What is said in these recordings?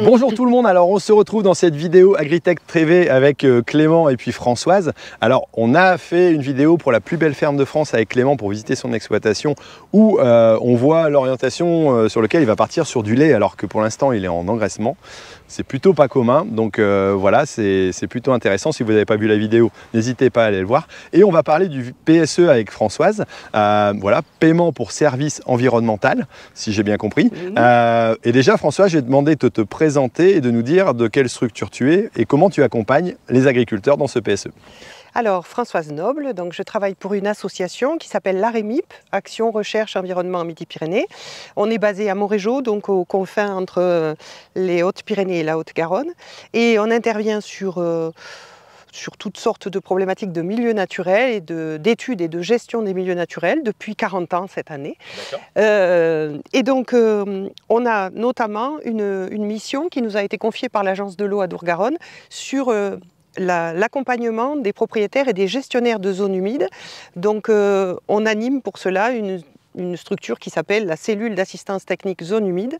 Bonjour tout le monde, alors on se retrouve dans cette vidéo Agritech TV avec euh, Clément et puis Françoise. Alors on a fait une vidéo pour la plus belle ferme de France avec Clément pour visiter son exploitation où euh, on voit l'orientation euh, sur laquelle il va partir sur du lait alors que pour l'instant il est en engraissement c'est plutôt pas commun. Donc euh, voilà, c'est plutôt intéressant. Si vous n'avez pas vu la vidéo, n'hésitez pas à aller le voir. Et on va parler du PSE avec Françoise. Euh, voilà, paiement pour service environnemental, si j'ai bien compris. Euh, et déjà, Françoise, je vais demander de te présenter et de nous dire de quelle structure tu es et comment tu accompagnes les agriculteurs dans ce PSE. Alors, Françoise Noble, donc je travaille pour une association qui s'appelle l'AREMIP, Action Recherche Environnement Midi-Pyrénées. On est basé à Montrégeau, donc aux confins entre euh, les Hautes-Pyrénées et la Haute-Garonne. Et on intervient sur, euh, sur toutes sortes de problématiques de milieux naturels et d'études et de gestion des milieux naturels depuis 40 ans cette année. Euh, et donc, on a notamment une, une, mission qui nous a été confiée par l'Agence de l'eau à Dourgaronne sur l'accompagnement des propriétaires et des gestionnaires de zones humides. Donc euh, on anime pour cela une une structure qui s'appelle la cellule d'assistance technique zone humide.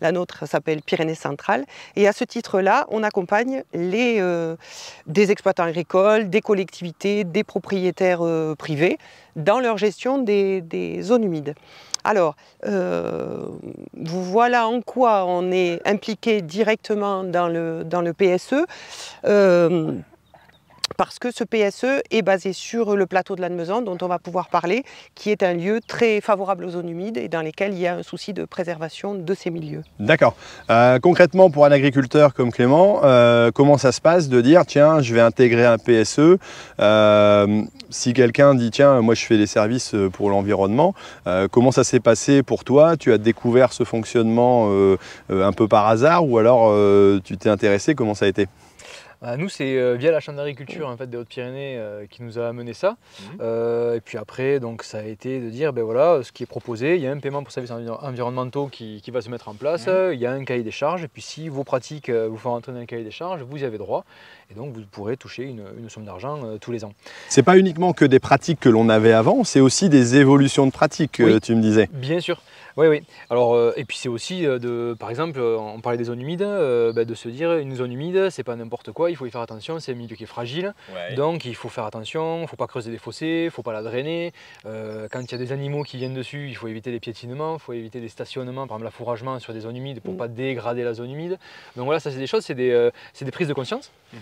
La nôtre s'appelle Pyrénées Centrale. Et à ce titre-là, on accompagne les, euh, des exploitants agricoles, des collectivités, des propriétaires euh, privés dans leur gestion des, zones humides. Alors, euh, voilà en quoi on est impliqué directement dans le, dans le PSE parce que ce PSE est basé sur le plateau de l'Anne-Mesan, dont on va pouvoir parler, qui est un lieu très favorable aux zones humides et dans lequel il y a un souci de préservation de ces milieux. D'accord. Euh, concrètement, pour un agriculteur comme Clément, euh, comment ça se passe de dire tiens, je vais intégrer un PSE euh, Si quelqu'un dit tiens, moi je fais des services pour l'environnement, comment ça s'est passé pour toi Tu as découvert ce fonctionnement un peu par hasard ou alors tu t'es intéressé Comment ça a été bah, nous, c'est euh, via la Chambre d'agriculture mm. hein, en fait, des Hautes-Pyrénées euh, qui nous a amené ça. Mm. Euh, et puis après, donc, ça a été de dire, ben voilà, ce qui est proposé, il y a un paiement pour services environnementaux qui, va se mettre en place, mm. il y a un cahier des charges, et puis si vos pratiques vous font rentrer dans le cahier des charges, vous avez droit, et donc vous pourrez toucher une, somme d'argent tous les ans. C'est pas uniquement que des pratiques que l'on avait avant, c'est aussi des évolutions de pratiques, tu me disais. Bien sûr. Oui, oui. Alors, euh, et puis c'est aussi, euh, de, par exemple, euh, on parlait des zones humides, bah, de se dire une zone humide, c'est pas n'importe quoi, il faut y faire attention, c'est un milieu qui est fragile. Donc il faut faire attention, il ne faut pas creuser des fossés, il ne faut pas la drainer. quand il y a des animaux qui viennent dessus, il faut éviter les piétinements, il faut éviter les stationnements, par exemple l'affouragement sur des zones humides pour ne mmh. pas dégrader la zone humide. Donc voilà, ça c'est des choses, c'est des, des, prises de conscience. Mmh.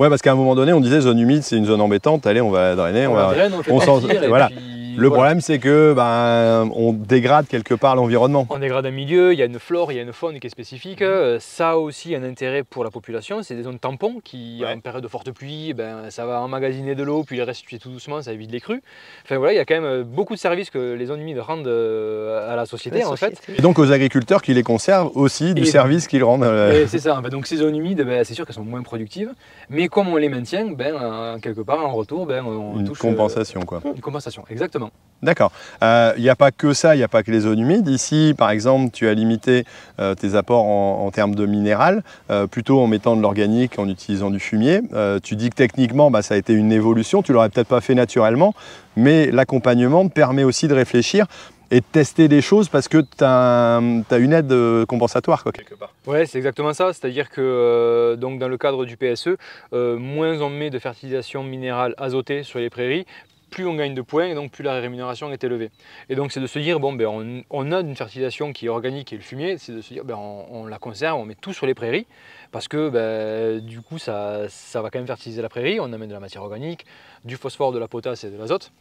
Ouais, parce qu'à un moment donné, on disait zone humide, c'est une zone embêtante, allez, on va la drainer, on, va le problème, c'est que ben, on dégrade quelque part l'environnement. On dégrade un milieu, il y a une flore, il y a une faune qui est spécifique. Euh, ça a aussi un intérêt pour la population. C'est des zones tampons qui, en période de forte pluie, ben, ça va emmagasiner de l'eau, puis les restituer tout doucement, ça évite les crues. Enfin voilà, il y a quand même euh, beaucoup de services que les zones humides rendent euh, à la société, en fait. Et donc aux agriculteurs qui les conservent aussi du service qu'ils rendent. C'est ça. donc ces zones humides, ben, c'est sûr qu'elles sont moins productives, mais comme on les maintient, ben, quelque part en retour, ben, on une compensation quoi. Une compensation, exactement. D'accord. Il euh, n'y a pas que ça, il n'y a pas que les zones humides. Ici, par exemple, tu as limité euh, tes apports en, termes de minéral, euh, plutôt en mettant de l'organique, en utilisant du fumier. tu dis que techniquement, bah, ça a été une évolution, tu l'aurais peut-être pas fait naturellement, mais l'accompagnement permet aussi de réfléchir et de tester des choses parce que tu as, une aide compensatoire quoi, quelque part. Ouais, c'est exactement ça. C'est-à-dire que donc dans le cadre du PSE, moins on met de fertilisation minérale azotée sur les prairies, plus on gagne de points et donc plus la rémunération est élevée. Et donc c'est de se dire, bon, ben, on, a une fertilisation qui est organique et le fumier, c'est de se dire, ben, on, la conserve, on met tout sur les prairies, parce que ben, du coup ça, va quand même fertiliser la prairie, on amène de la matière organique, du phosphore, de la potasse et de l'azote.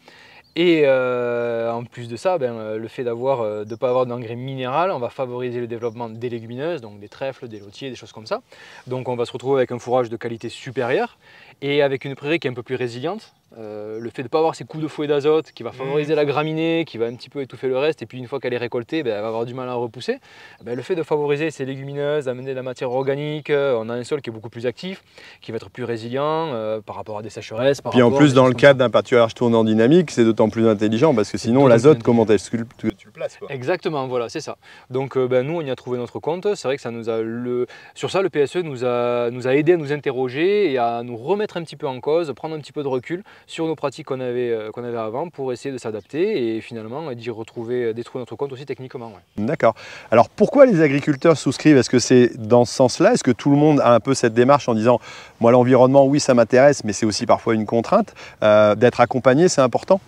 Et euh, en plus de ça, ben, le fait euh, de ne pas avoir d'engrais minéral, on va favoriser le développement des légumineuses, donc des trèfles, des lotiers, des choses comme ça. Donc on va se retrouver avec un fourrage de qualité supérieure et avec une prairie qui est un peu plus résiliente, euh, le fait de ne pas avoir ces coups de fouet d'azote qui va favoriser mmh. la graminée, qui va un petit peu étouffer le reste, et puis une fois qu'elle est récoltée, ben, elle va avoir du mal à repousser. Eh ben, le fait de favoriser ces légumineuses, amener de la matière organique, euh, on a un sol qui est beaucoup plus actif, qui va être plus résilient euh, par rapport à des sécheresses. Et puis en plus, dans le cadre d'un pâturage tournant dynamique, c'est d'autant plus intelligent parce que sinon, l'azote, comment est-ce tu, tu le places Exactement, voilà, c'est ça. Donc ben, nous, on y a trouvé notre compte. C'est vrai que ça nous a le... sur ça, le PSE nous a, nous a aidé à nous interroger et à nous remettre un petit peu en cause, prendre un petit peu de recul sur nos pratiques qu'on avait, euh, qu'on avait avant pour essayer de s'adapter et finalement d'y retrouver, euh, détruire notre compte aussi techniquement. D'accord. Alors pourquoi les agriculteurs souscrivent Est-ce que c'est dans ce sens-là Est-ce que tout le monde a un peu cette démarche en disant moi l'environnement oui ça m'intéresse mais c'est aussi parfois une contrainte euh, D'être accompagné c'est important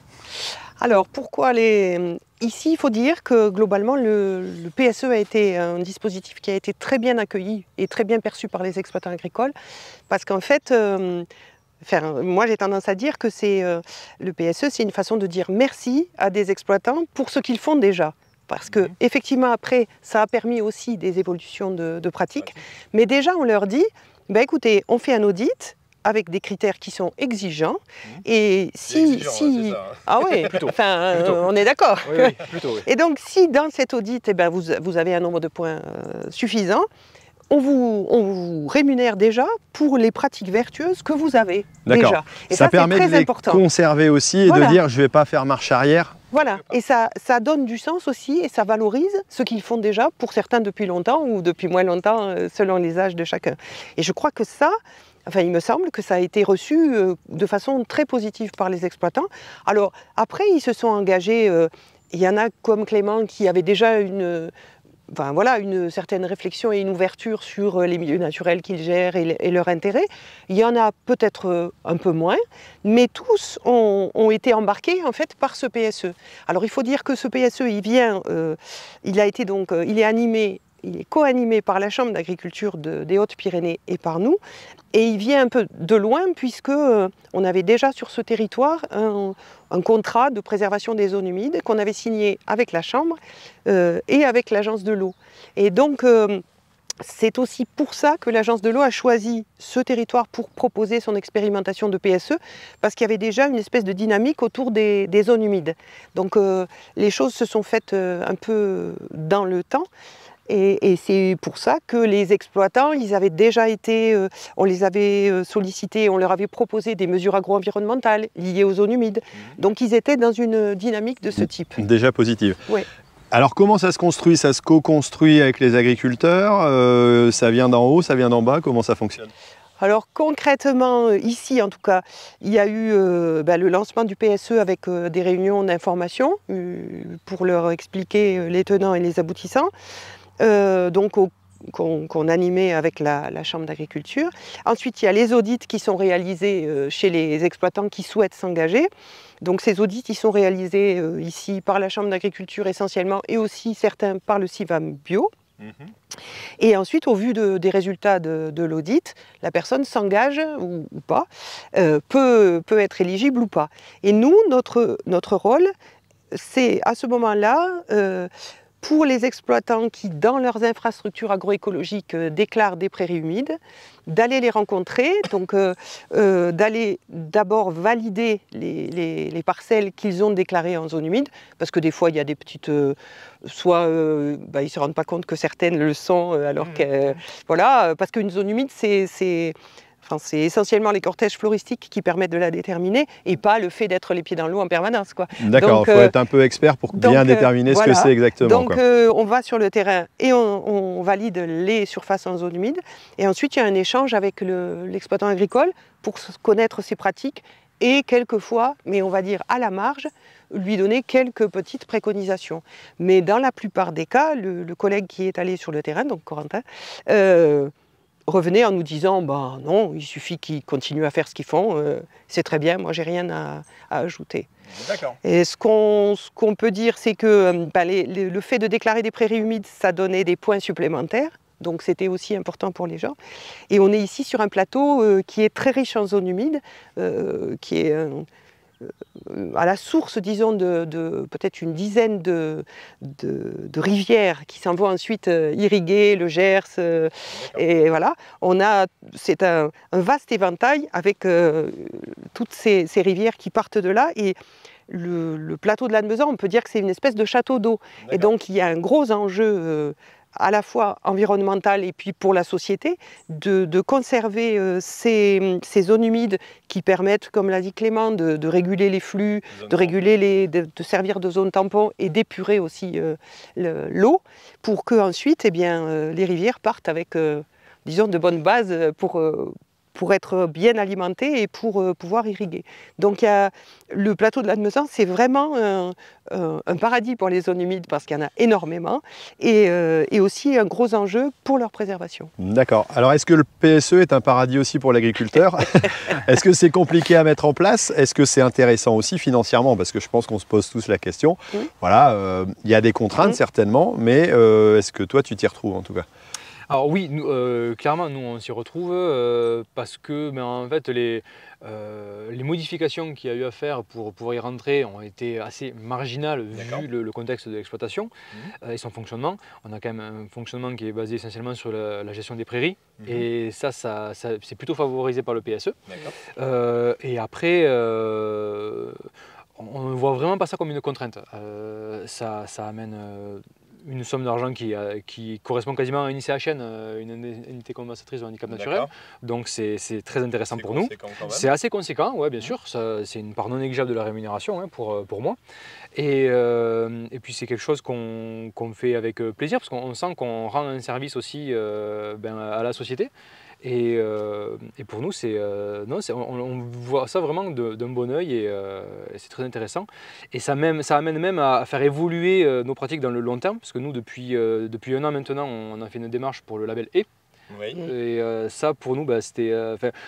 alors pourquoi les... Ici, il faut dire que globalement, le, PSE e a été un dispositif qui a été très bien accueilli et très bien perçu par les exploitants agricoles, parce qu'en fait, moi, j'ai tendance à dire que c'est euh, le PSE, c'est une façon de dire merci à des exploitants pour ce qu'ils font déjà. Parce que, mhm. effectivement, après, ça a permis aussi des évolutions de, pratiques. Mais déjà, on leur dit ben écoutez, on fait un audit, avec des critères qui sont exigeants. Mhm. Et si, si... Hein, ça, hein. ah oui, enfin, euh, on est d'accord. Oui, oui, Et donc, si dans cet audit, eh ben, vous, avez un nombre de points euh, suffisant, on vous, rémunère déjà pour les pratiques vertueuses que vous avez déjà. Et ça, permet de conserver aussi et de dire je ne vais pas faire marche arrière. Voilà, et ça, ça donne du sens aussi et ça valorise ce qu'ils font déjà pour certains depuis longtemps ou depuis moins longtemps euh, selon les âges de chacun. Et je crois que ça, enfin il me semble que ça a été reçu euh, de façon très positive par les exploitants. Alors après, ils se sont engagés... Euh, il y en a comme Clément qui avait déjà une, voilà, une certaine réflexion et une ouverture sur euh, les milieux naturels qu'ils gèrent et, leurs leur intérêt. Il y en a peut-être euh, un peu moins, mais tous ont, été embarqués en fait par ce PSE. Alors il faut dire que ce PSE, il vient, euh, il a été donc, il est animé il est co-animé par la Chambre d'agriculture des Hautes-Pyrénées et par nous, et il vient un peu de loin puisque euh, on avait déjà sur ce territoire un, contrat de préservation des zones humides qu'on avait signé avec la Chambre euh, et avec l'Agence de l'eau. Et donc euh, c'est aussi pour ça que l'Agence de l'eau a choisi ce territoire pour proposer son expérimentation de PSE, parce qu'il y avait déjà une espèce de dynamique autour des, zones humides. Donc les choses se sont faites un peu dans le temps. Et, c'est pour ça que les exploitants, ils avaient déjà été, euh, on les avait euh, sollicités, on leur avait proposé des mesures agro-environnementales liées aux zones humides. Mhm. Donc ils étaient dans une dynamique de ce type. Déjà positive. Oui. Alors comment ça se construit Ça se co-construit avec les agriculteurs euh, Ça vient d'en haut, ça vient d'en bas Comment ça fonctionne alors concrètement, ici en tout cas, il y a eu bah, le lancement du PSE avec des réunions d'information pour leur expliquer les tenants et les aboutissants. Euh, donc qu'on animait avec la, Chambre d'agriculture. Ensuite, il y a les audits qui sont réalisés euh, chez les exploitants qui souhaitent s'engager. Donc ces audits, ils sont réalisés euh, ici par la Chambre d'agriculture essentiellement et aussi certains par le CIVAM Bio. Mhm. Et ensuite, au vu des résultats de, l'audit, la personne s'engage ou, pas, peut, être éligible ou pas. Et nous, notre, notre rôle, c'est à ce moment-là pour les exploitants qui, dans leurs infrastructures agroécologiques, euh, déclarent des prairies humides, d'aller les rencontrer, donc euh, euh, d'aller d'abord valider les, parcelles qu'ils ont déclarées en zone humide, parce que des fois il y a des petites, soit bah, ils ne se rendent pas compte que certaines le sont, alors mmh. que voilà, parce qu'une zone humide c'est c'est essentiellement les cortèges floristiques qui permettent de la déterminer et pas le fait d'être les pieds dans l'eau en permanence. D'accord, il faut euh, être un peu expert pour bien euh, déterminer ce que c'est exactement. Donc euh, on va sur le terrain et on, valide les surfaces en zone humide. Et ensuite, il y a un échange avec l'exploitant agricole pour connaître ses pratiques et quelquefois, mais on va dire à la marge, lui donner quelques petites préconisations. Mais dans la plupart des cas, le, collègue qui est allé sur le terrain, donc Corentin, revenaient en nous disant ben non, il suffit qu'ils continuent à faire ce qu'ils font, euh, c'est très bien, moi j'ai rien à, ajouter. Et ce qu'on peut dire, c'est que euh, bah, le fait de déclarer des prairies humides, ça donnait des points supplémentaires. Donc c'était aussi important pour les gens. Et on est ici sur un plateau euh, qui est très riche en zones humides, qui est euh, à la source, disons, de, peut-être une dizaine de, de, rivières qui s'en vont ensuite euh, irriguer le Gers. Euh, et voilà, on a, c'est un, vaste éventail avec toutes ces, rivières qui partent de là. Et le, plateau de lanne on peut dire que c'est une espèce de château d'eau. Et donc, il y a un gros enjeu à la fois environnementale et puis pour la société, de, conserver euh, ces, zones humides qui permettent, comme l'a dit Clément, de, réguler les flux, de réguler les, de, servir de zone tampon et d'épurer aussi euh, l'eau pour que ensuite, eh bien, euh, les rivières partent avec, disons, de bonnes bases pour pour être bien alimenté et pour euh, pouvoir irriguer. Donc le plateau de l'Admesan, c'est vraiment un, paradis pour les zones humides parce qu'il y en a énormément et, euh, aussi un gros enjeu pour leur préservation. D'accord. Alors est-ce que le PSE est un paradis aussi pour l'agriculteur Est-ce que c'est compliqué à mettre en place Est-ce que c'est intéressant aussi financièrement Parce que je pense qu'on se pose tous la question. Voilà, euh, il y a des contraintes certainement, mais est-ce que toi tu t'y retrouves en tout cas alors oui, nous, euh, clairement, nous on s'y retrouve euh, parce que ben, en fait, euh, les, modifications qu'il y a eu à faire pour pouvoir y rentrer ont été assez marginales vu le, contexte de l'exploitation mmh. et son fonctionnement. On a quand même un fonctionnement qui est basé essentiellement sur la, gestion des prairies mmh. et ça, c'est plutôt favorisé par le PSE. et après on ne voit vraiment pas ça comme une contrainte. ça, amène une somme d'argent euh, qui, correspond quasiment à une ICHN, euh, une unité compensatrice de handicap naturel. Donc c'est très intéressant pour nous. C'est assez conséquent, ouais, bien sûr. C'est une part non négligeable de la rémunération hein, euh, pour, moi. Et, puis c'est quelque chose qu'on fait avec plaisir parce qu'on sent qu'on rend un service aussi ben, à la société. Euh, et, pour nous, c'est, euh, non, on, voit ça vraiment d'un bon oeil euh, et, c'est très intéressant. Et ça, même, ça amène même à, faire évoluer nos pratiques dans le long terme, parce que nous, depuis, depuis un an maintenant, on a fait une démarche pour le label E. Mmh. Et ça, pour nous, bah, c'était,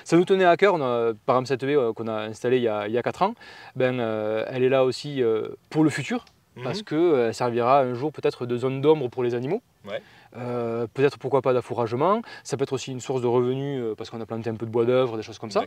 ça nous tenait à cœur. par exemple, cette e, qu'on a installée il y a, il y a 4 ans, ben, elle est là aussi pour le futur, mmh. parce que parce qu'elle servira un jour peut-être de zone d'ombre pour les animaux. Euh, peut-être pourquoi pas d'affouragement, ça peut être aussi une source de revenus euh, parce qu'on a planté un peu de bois d'œuvre, des choses comme ça.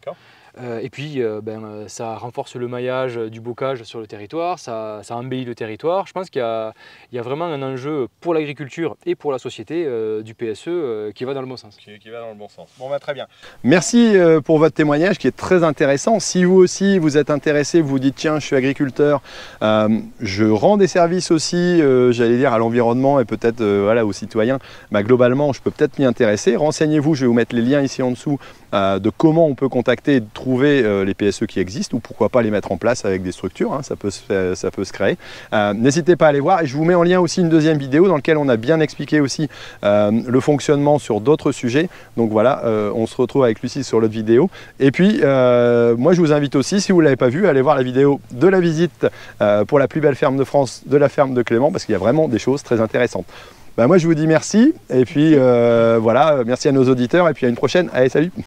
Euh, et puis ben, ça renforce le maillage du bocage sur le territoire, ça, embellit le territoire. Je pense qu'il y, y, a vraiment un enjeu pour l'agriculture et pour la société du PSE qui va dans le bon sens. Qui, va dans le bon sens. Bon, bah, très bien. Merci pour votre témoignage qui est très intéressant. Si vous aussi vous êtes intéressé, vous dites tiens, je suis agriculteur, je rends des services aussi, j'allais dire, à l'environnement et peut-être voilà, aux citoyens Hein. Bah, globalement, je peux peut-être m'y intéresser. Renseignez-vous, je vais vous mettre les liens ici en dessous euh, de comment on peut contacter et trouver euh, les PSE qui existent ou pourquoi pas les mettre en place avec des structures, hein. ça, peut se, créer. Euh, n'hésitez pas à aller voir et je vous mets en lien aussi une deuxième vidéo dans laquelle on a bien expliqué aussi le fonctionnement sur d'autres sujets. Donc voilà, on se retrouve avec Lucie sur l'autre vidéo. Et puis, moi je vous invite aussi, si vous ne l'avez pas vu, à aller voir la vidéo de la visite pour la plus belle ferme de France de la ferme de Clément parce qu'il y a vraiment des choses très intéressantes. Bah, moi je vous dis merci et puis euh, voilà, merci à nos auditeurs et puis à une prochaine. Allez salut